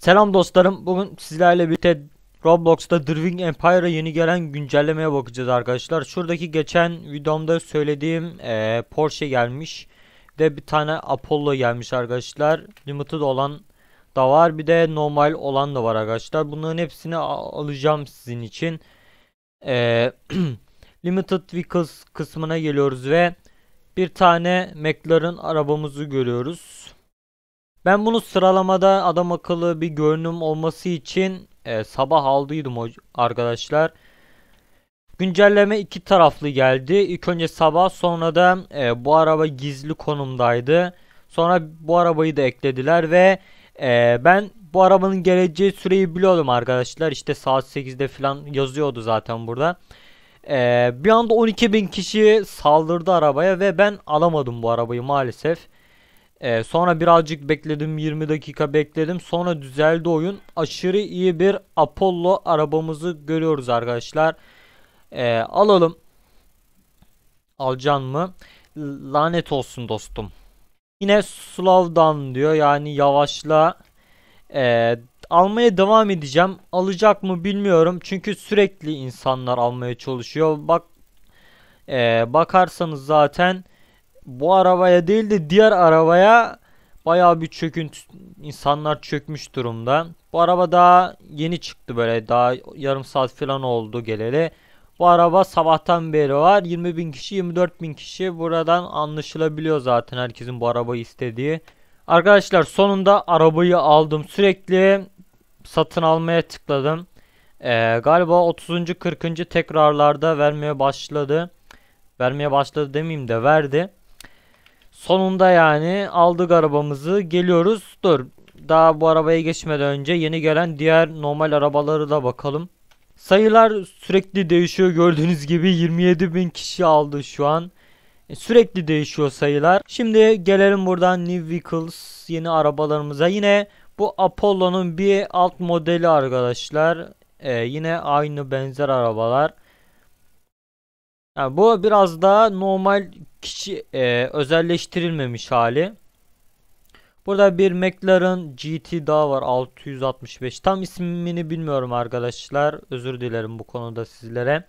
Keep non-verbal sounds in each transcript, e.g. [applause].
Selam dostlarım. Bugün sizlerle bir birlikte Roblox'ta Driving Empire'a yeni gelen güncellemeye bakacağız arkadaşlar. Şuradaki geçen videomda söylediğim e, Porsche gelmiş. Ve bir tane Apollo gelmiş arkadaşlar. Limited olan da var. Bir de normal olan da var arkadaşlar. Bunların hepsini alacağım sizin için. E, [clears throat] Limited Vehicles kısmına geliyoruz ve bir tane McLaren arabamızı görüyoruz. Ben bunu sıralamada adam akıllı bir görünüm olması için e, sabah aldıydım arkadaşlar. Güncelleme iki taraflı geldi. İlk önce sabah sonra da e, bu araba gizli konumdaydı. Sonra bu arabayı da eklediler ve e, ben bu arabanın geleceği süreyi biliyordum arkadaşlar. İşte saat 8'de falan yazıyordu zaten burada. E, bir anda 12.000 kişi saldırdı arabaya ve ben alamadım bu arabayı maalesef. Ee, sonra birazcık bekledim 20 dakika bekledim sonra düzeldi oyun aşırı iyi bir Apollo arabamızı görüyoruz arkadaşlar ee, alalım alcan mı lanet olsun dostum yine slow down diyor yani yavaşla ee, almaya devam edeceğim alacak mı bilmiyorum çünkü sürekli insanlar almaya çalışıyor bak e, bakarsanız zaten bu arabaya değil de diğer arabaya bayağı bir çökün insanlar çökmüş durumda. Bu araba daha yeni çıktı böyle daha yarım saat falan oldu geleli. Bu araba sabahtan beri var. 20 bin kişi 24 bin kişi buradan anlaşılabiliyor zaten herkesin bu arabayı istediği. Arkadaşlar sonunda arabayı aldım. Sürekli satın almaya tıkladım. Ee, galiba 30. 40. tekrarlarda vermeye başladı. Vermeye başladı demeyeyim de verdi. Sonunda yani aldık arabamızı geliyoruz. Dur daha bu arabaya geçmeden önce yeni gelen diğer normal arabaları da bakalım. Sayılar sürekli değişiyor gördüğünüz gibi 27 bin kişi aldı şu an. E, sürekli değişiyor sayılar. Şimdi gelelim buradan New Vehicles yeni arabalarımıza. Yine bu Apollo'nun bir alt modeli arkadaşlar. Ee, yine aynı benzer arabalar. Yani bu biraz daha normal kişi e, özelleştirilmemiş hali. Burada bir McLaren GT daha var 665. Tam ismini bilmiyorum arkadaşlar. Özür dilerim bu konuda sizlere.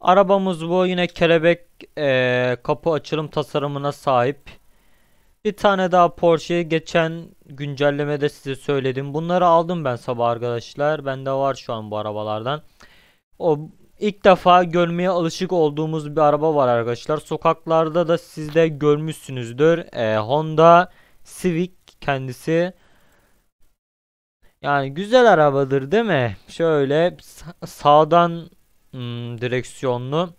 Arabamız bu yine kelebek e, kapı açılım tasarımına sahip. Bir tane daha Porsche geçen güncellemede size söyledim. Bunları aldım ben sabah arkadaşlar. Bende var şu an bu arabalardan. O İlk defa görmeye alışık olduğumuz bir araba var arkadaşlar. Sokaklarda da siz de görmüşsünüzdür. Ee, Honda Civic kendisi. Yani güzel arabadır değil mi? Şöyle sağdan hmm, direksiyonlu.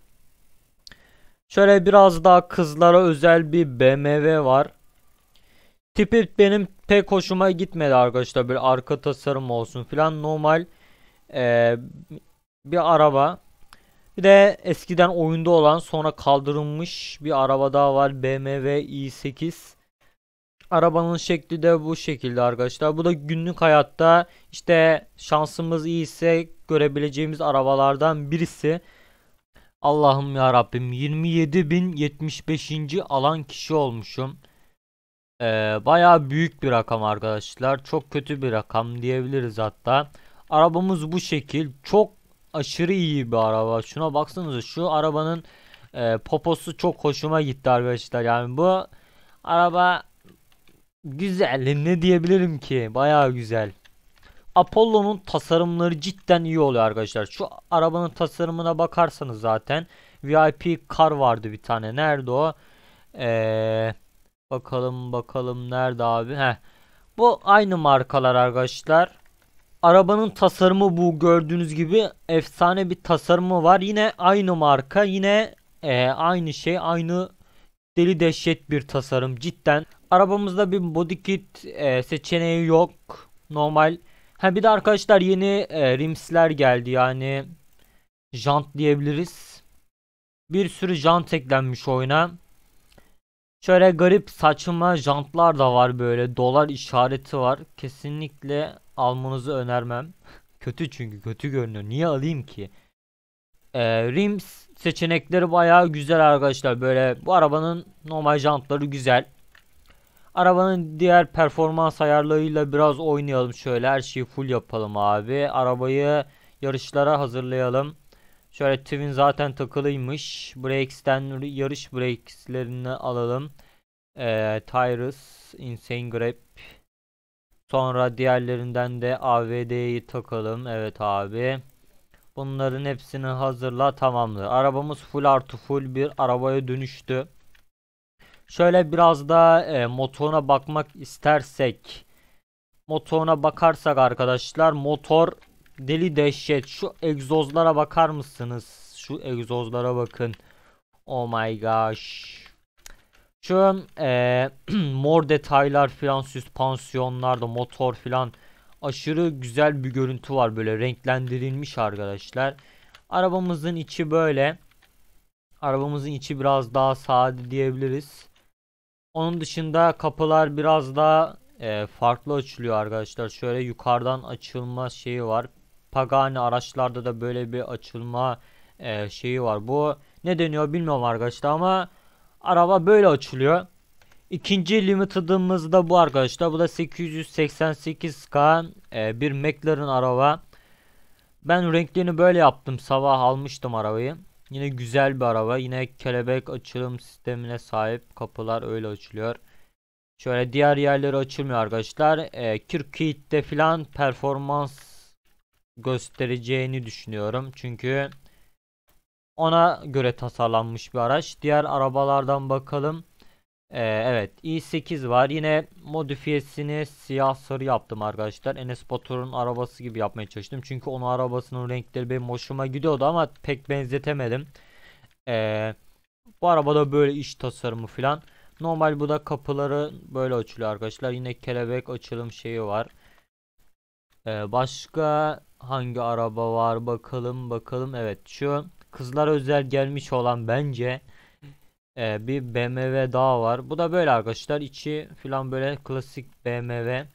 Şöyle biraz daha kızlara özel bir BMW var. Tipi benim pek hoşuma gitmedi arkadaşlar. Bir arka tasarım olsun filan normal ee, bir araba. Bir de eskiden oyunda olan sonra kaldırılmış bir araba daha var. BMW i8. Arabanın şekli de bu şekilde arkadaşlar. Bu da günlük hayatta işte şansımız iyiyse görebileceğimiz arabalardan birisi. Allah'ım ya Rabbim 27.075. alan kişi olmuşum. Ee, Baya büyük bir rakam arkadaşlar. Çok kötü bir rakam diyebiliriz hatta. Arabamız bu şekil. Çok aşırı iyi bir araba. Şuna baksanıza şu arabanın e, poposu çok hoşuma gitti arkadaşlar. Yani bu araba güzel ne diyebilirim ki baya güzel. Apollo'nun tasarımları cidden iyi oluyor arkadaşlar. Şu arabanın tasarımına bakarsanız zaten VIP kar vardı bir tane. Nerede o? Ee, bakalım bakalım nerede abi? Heh. Bu aynı markalar arkadaşlar. Arabanın tasarımı bu gördüğünüz gibi efsane bir tasarımı var. Yine aynı marka yine e, aynı şey aynı deli dehşet bir tasarım cidden. Arabamızda bir body kit e, seçeneği yok normal. Ha bir de arkadaşlar yeni e, rimsler geldi yani jant diyebiliriz. Bir sürü jant eklenmiş oyuna. Şöyle garip saçma jantlar da var böyle dolar işareti var. Kesinlikle almanızı önermem. [laughs] kötü çünkü kötü görünüyor. Niye alayım ki? Ee, rims seçenekleri bayağı güzel arkadaşlar. Böyle bu arabanın normal jantları güzel. Arabanın diğer performans ayarlarıyla biraz oynayalım şöyle. Her şeyi full yapalım abi. Arabayı yarışlara hazırlayalım. Şöyle Twin zaten takılıymış. Brakes'ten yarış brakeslerini alalım. Ee, Tyrus, Insane Grape, Sonra diğerlerinden de AVD'yi takalım. Evet abi. Bunların hepsini hazırla tamamlı. Arabamız full artı full bir arabaya dönüştü. Şöyle biraz da e, motoruna bakmak istersek. Motoruna bakarsak arkadaşlar motor deli dehşet. Şu egzozlara bakar mısınız? Şu egzozlara bakın. Oh my gosh. Şöyle [clears throat] e, mor detaylar filan süspansiyonlarda motor filan aşırı güzel bir görüntü var böyle renklendirilmiş arkadaşlar. Arabamızın içi böyle. Arabamızın içi biraz daha sade diyebiliriz. Onun dışında kapılar biraz daha e, farklı açılıyor arkadaşlar. Şöyle yukarıdan açılma şeyi var. Pagani araçlarda da böyle bir açılma e, şeyi var. Bu ne deniyor bilmiyorum arkadaşlar ama Araba böyle açılıyor. İkinci limited'ımız da bu arkadaşlar. Bu da 888K e, bir McLaren araba. Ben renklerini böyle yaptım. Sabah almıştım arabayı. Yine güzel bir araba. Yine kelebek açılım sistemine sahip. Kapılar öyle açılıyor. Şöyle diğer yerleri açılmıyor arkadaşlar. E, Kirkheed'de filan performans göstereceğini düşünüyorum. Çünkü ona göre tasarlanmış bir araç. Diğer arabalardan bakalım. Ee, evet e 8 var. Yine modifiyesini siyah sarı yaptım arkadaşlar. Enes Batur'un arabası gibi yapmaya çalıştım. Çünkü onun arabasının renkleri benim hoşuma gidiyordu ama pek benzetemedim. Ee, bu arabada böyle iş tasarımı falan. Normal bu da kapıları böyle açılıyor arkadaşlar. Yine kelebek açılım şeyi var. Ee, başka hangi araba var bakalım bakalım. Evet şu Kızlar özel gelmiş olan bence e, bir BMW daha var. Bu da böyle arkadaşlar. içi falan böyle klasik BMW.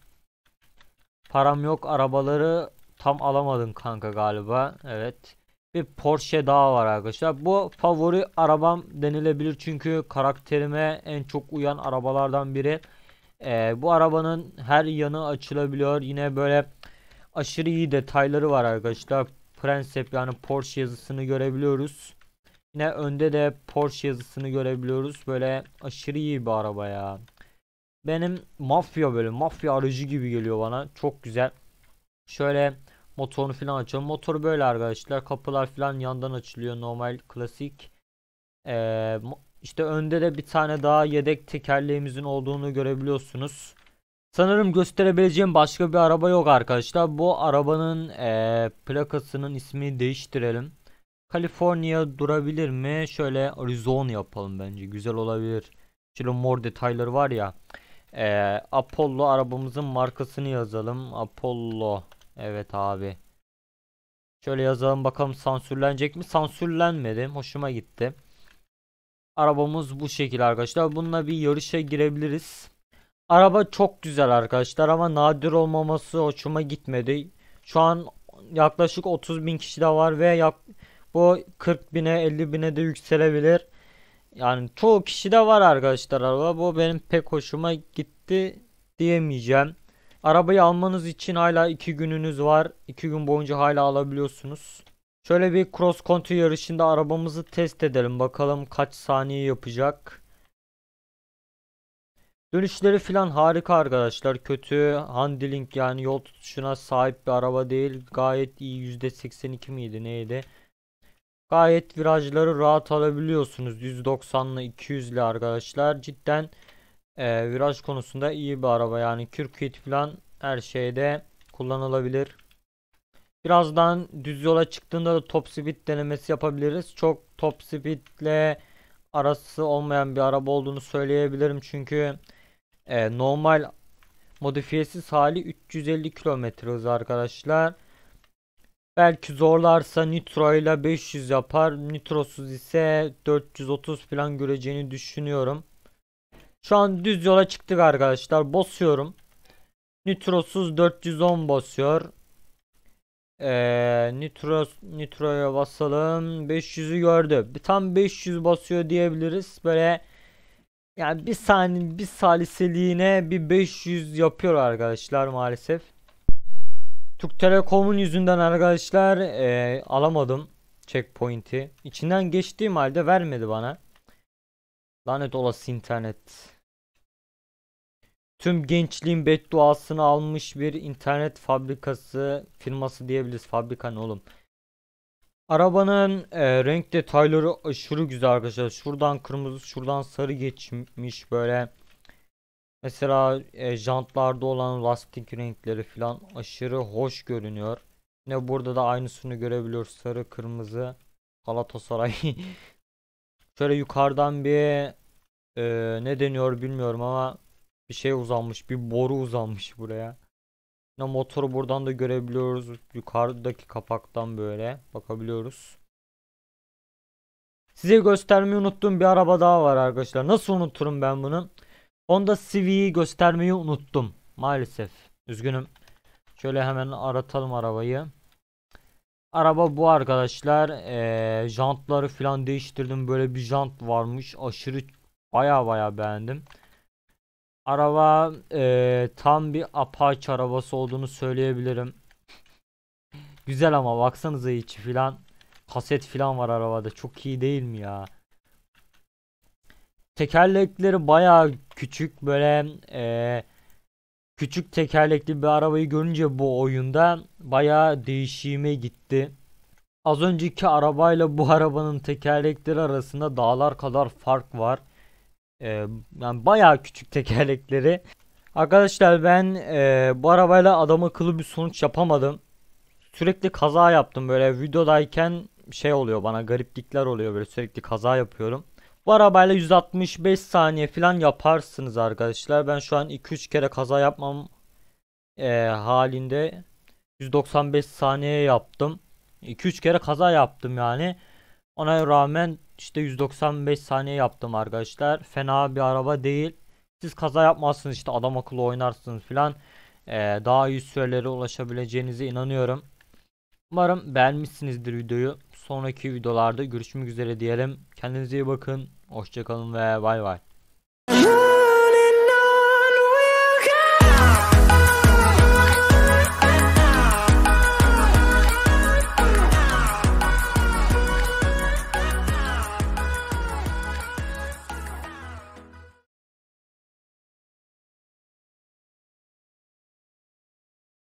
Param yok. Arabaları tam alamadım kanka galiba. Evet. Bir Porsche daha var arkadaşlar. Bu favori arabam denilebilir çünkü karakterime en çok uyan arabalardan biri. Ee, bu arabanın her yanı açılabiliyor. Yine böyle aşırı iyi detayları var arkadaşlar. Prensep yani Porsche yazısını görebiliyoruz. Yine önde de Porsche yazısını görebiliyoruz. Böyle aşırı iyi bir araba ya. Benim mafya böyle mafya aracı gibi geliyor bana. Çok güzel. Şöyle motorunu falan açalım. Motor böyle arkadaşlar. Kapılar falan yandan açılıyor. Normal klasik. Ee, işte önde de bir tane daha yedek tekerleğimizin olduğunu görebiliyorsunuz. Sanırım gösterebileceğim başka bir araba yok arkadaşlar. Bu arabanın e, plakasının ismini değiştirelim. California durabilir mi? Şöyle Arizona yapalım bence. Güzel olabilir. Şöyle mor detayları var ya. E, Apollo arabamızın markasını yazalım. Apollo. Evet abi. Şöyle yazalım bakalım sansürlenecek mi? Sansürlenmedi. Hoşuma gitti. Arabamız bu şekil arkadaşlar. Bununla bir yarışa girebiliriz. Araba çok güzel arkadaşlar ama nadir olmaması hoşuma gitmedi. Şu an yaklaşık 30 bin kişi de var ve yak bu 40 bine 50 bine de yükselebilir. Yani çoğu kişi de var arkadaşlar araba. Bu benim pek hoşuma gitti diyemeyeceğim. Arabayı almanız için hala 2 gününüz var. 2 gün boyunca hala alabiliyorsunuz. Şöyle bir cross country yarışında arabamızı test edelim. Bakalım kaç saniye yapacak. Dönüşleri filan harika arkadaşlar. Kötü handling yani yol tutuşuna sahip bir araba değil. Gayet iyi %82 miydi neydi? Gayet virajları rahat alabiliyorsunuz. 190'la 200'le arkadaşlar. Cidden e, viraj konusunda iyi bir araba. Yani kürkit falan her şeyde kullanılabilir. Birazdan düz yola çıktığında da top speed denemesi yapabiliriz. Çok top speed ile arası olmayan bir araba olduğunu söyleyebilirim. Çünkü e, normal modifiyesiz hali 350 km hızı arkadaşlar. Belki zorlarsa nitro ile 500 yapar. Nitrosuz ise 430 falan göreceğini düşünüyorum. Şu an düz yola çıktık arkadaşlar. Basıyorum. Nitrosuz 410 basıyor. Ee, nitro, nitroya basalım. 500'ü gördü. Tam 500 basıyor diyebiliriz. Böyle yani bir saniye bir saliseliğine bir 500 yapıyor arkadaşlar maalesef. Türk Telekom'un yüzünden arkadaşlar ee, alamadım checkpoint'i. İçinden geçtiğim halde vermedi bana. Lanet olası internet. Tüm gençliğin bedduasını almış bir internet fabrikası firması diyebiliriz. Fabrika ne oğlum? Arabanın e, renk detayları aşırı güzel arkadaşlar. Şuradan kırmızı, şuradan sarı geçmiş böyle. Mesela e, jantlarda olan lastik renkleri falan aşırı hoş görünüyor. Ne burada da aynısını görebiliyoruz. Sarı, kırmızı, Galatasaray. [laughs] Şöyle yukarıdan bir e, ne deniyor bilmiyorum ama bir şey uzanmış. Bir boru uzanmış buraya. Yine motoru buradan da görebiliyoruz. Yukarıdaki kapaktan böyle bakabiliyoruz. Size göstermeyi unuttuğum bir araba daha var arkadaşlar. Nasıl unuturum ben bunu? Onda CV'yi göstermeyi unuttum. Maalesef. Üzgünüm. Şöyle hemen aratalım arabayı. Araba bu arkadaşlar. Ee, jantları falan değiştirdim. Böyle bir jant varmış. Aşırı baya baya beğendim. Araba e, tam bir Apache arabası olduğunu söyleyebilirim. Güzel ama baksanıza içi filan. Kaset filan var arabada. Çok iyi değil mi ya? Tekerlekleri baya küçük böyle e, küçük tekerlekli bir arabayı görünce bu oyunda baya değişime gitti. Az önceki arabayla bu arabanın tekerlekleri arasında dağlar kadar fark var. E, yani bayağı küçük tekerlekleri. Arkadaşlar ben e, bu arabayla adam akıllı bir sonuç yapamadım. Sürekli kaza yaptım böyle videodayken şey oluyor bana gariplikler oluyor böyle sürekli kaza yapıyorum. Bu arabayla 165 saniye falan yaparsınız arkadaşlar. Ben şu an 2-3 kere kaza yapmam e, halinde 195 saniye yaptım. 2-3 kere kaza yaptım yani. Ona rağmen işte 195 saniye yaptım arkadaşlar. Fena bir araba değil. Siz kaza yapmazsınız işte adam akıllı oynarsınız filan. Ee, daha iyi sürelere ulaşabileceğinize inanıyorum. Umarım beğenmişsinizdir videoyu. Sonraki videolarda görüşmek üzere diyelim. Kendinize iyi bakın. Hoşçakalın ve bay bay.